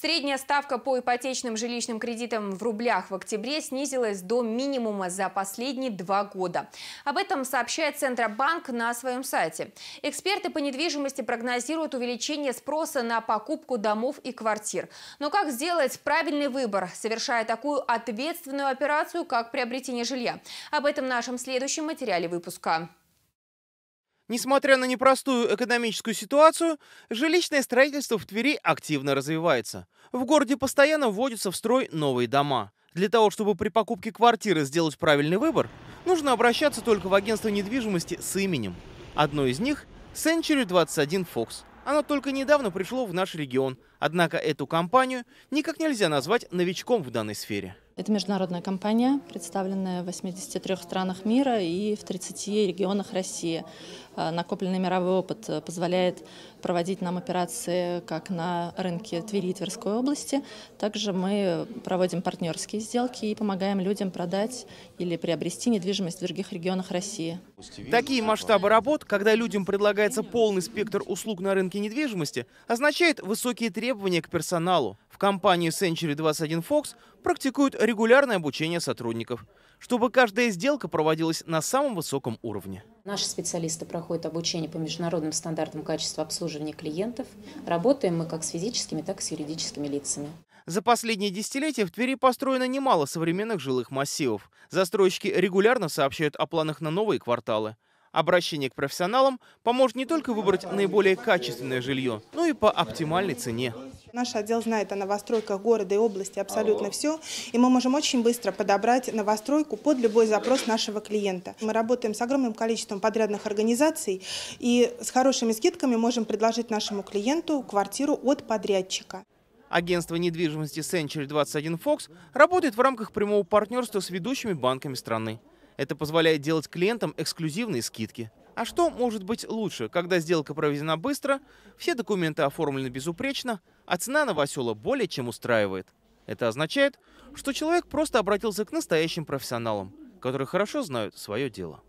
Средняя ставка по ипотечным жилищным кредитам в рублях в октябре снизилась до минимума за последние два года. Об этом сообщает Центробанк на своем сайте. Эксперты по недвижимости прогнозируют увеличение спроса на покупку домов и квартир. Но как сделать правильный выбор, совершая такую ответственную операцию, как приобретение жилья? Об этом в нашем следующем материале выпуска. Несмотря на непростую экономическую ситуацию, жилищное строительство в Твери активно развивается. В городе постоянно вводятся в строй новые дома. Для того, чтобы при покупке квартиры сделать правильный выбор, нужно обращаться только в агентство недвижимости с именем. Одно из них – Century 21 Fox. Оно только недавно пришло в наш регион, однако эту компанию никак нельзя назвать новичком в данной сфере. Это международная компания, представленная в 83 странах мира и в 30 регионах России. А, накопленный мировой опыт э, позволяет проводить нам операции как на рынке Твери и Тверской области. Также мы проводим партнерские сделки и помогаем людям продать или приобрести недвижимость в других регионах России. Такие масштабы работ, когда людям предлагается полный спектр услуг на рынке недвижимости, означает высокие требования к персоналу. В компании Century 21 Fox практикуют регулярное обучение сотрудников, чтобы каждая сделка проводилась на самом высоком уровне. Наши специалисты проходят обучение по международным стандартам качества обслуживания клиентов. Работаем мы как с физическими, так и с юридическими лицами. За последние десятилетия в Твери построено немало современных жилых массивов. Застройщики регулярно сообщают о планах на новые кварталы. Обращение к профессионалам поможет не только выбрать наиболее качественное жилье, но и по оптимальной цене. Наш отдел знает о новостройках города и области абсолютно все, и мы можем очень быстро подобрать новостройку под любой запрос нашего клиента. Мы работаем с огромным количеством подрядных организаций и с хорошими скидками можем предложить нашему клиенту квартиру от подрядчика. Агентство недвижимости Century 21 Fox работает в рамках прямого партнерства с ведущими банками страны. Это позволяет делать клиентам эксклюзивные скидки. А что может быть лучше, когда сделка проведена быстро, все документы оформлены безупречно, а цена новосела более чем устраивает? Это означает, что человек просто обратился к настоящим профессионалам, которые хорошо знают свое дело.